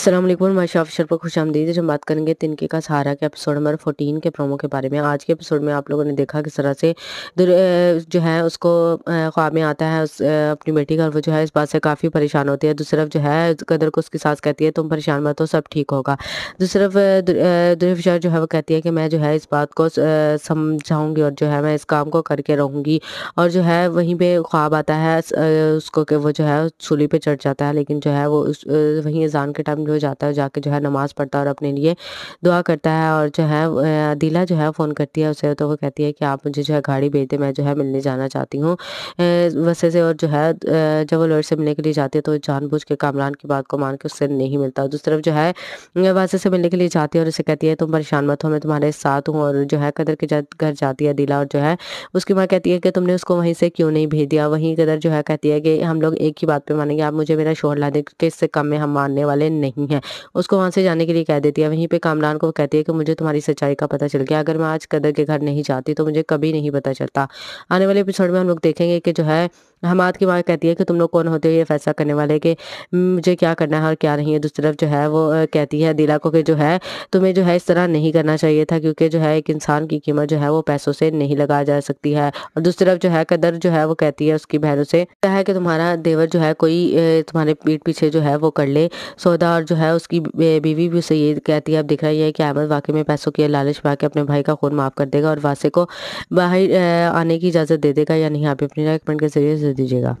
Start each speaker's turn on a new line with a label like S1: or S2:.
S1: असलम मैं अफशर पर खुश आमदीद हम बात करेंगे तिनके का सहारा के एपिसोड नंबर 14 के प्रोमो के बारे में आज के एपिसोड में आप लोगों ने देखा किस तरह से जो है उसको ख्वाब में आता है उस अपनी बेटी का और वो जो है इस बात से काफ़ी परेशान होती है दूसरी तरफ जो है कदर को उसकी सास कहती है तुम परेशान मत हो सब ठीक होगा दूसरी तरफ जो है वो कहती है कि मैं जो है इस बात को समझाऊँगी और जो है मैं इस काम को करके रहूँगी और जो है वहीं पर ख्वाब आता है उसको वो जो है चूल्हे पर चढ़ जाता है लेकिन जो है वो वहीं अजान के टाइम हो जाता है जाके जो है नमाज़ पढ़ता है और अपने लिए दुआ करता है और जो है दिला जो है फ़ोन करती है उसे तो वो कहती है कि आप मुझे जो है गाड़ी भेज दें मैं जो है मिलने जाना चाहती हूँ वैसे से और जो है जब वो लड़ से मिलने के लिए जाती है तो जानबूझ के कामरान की बात को मान के उससे नहीं मिलता दूसरी तरफ जो है वैसे से मिलने के लिए जाती है और उसे कहती है तुम परेशान मत हो मैं तुम्हारे साथ हूँ और जो है कदर के घर जाती है दिला और जो है उसकी माँ कहती है कि तुमने उसको वहीं से क्यों नहीं भेज दिया वहीं कदर जो है कहती है कि हम लोग एक ही बात पे मानेंगे आप मुझे मेरा शोर ला दें कि इससे कम में हम मानने वाले नहीं नहीं है उसको वहाँ से जाने के लिए कह देती है वहीं पर कामरान को कहती है कि मुझे तुम्हारी सच्चाई का पता चल गया अगर मैं आज कदर के घर नहीं जाती तो मुझे कभी नहीं पता चलता आने वाले एपिसोड में हम लोग देखेंगे कि जो है हमाद की माँ कहती है कि तुम लोग कौन होते हो ये फैसला करने वाले कि मुझे क्या करना है और क्या नहीं है दूसरी तरफ जो है वो कहती है दिला को कि जो है तुम्हें जो है इस तरह नहीं करना चाहिए था क्योंकि जो है एक इंसान की कीमत जो है वो पैसों से नहीं लगा जा सकती है और दूसरी तरफ जो है कदर जो है वो कहती है उसकी बहनों से है कि तुम्हारा देवर जो है कोई तुम्हारे पीठ पीछे जो है वो कर ले सौदा और जो है उसकी बीवी भी उसे ये कहती है अब दिख रही है कि अहमद वाकई में पैसों की लालच में आके अपने भाई का खून माफ कर देगा और वासे को बाहर आने की इजाज़त दे देगा या नहीं आप अपनी रेकमेंट के जरिए दे दीजिएगा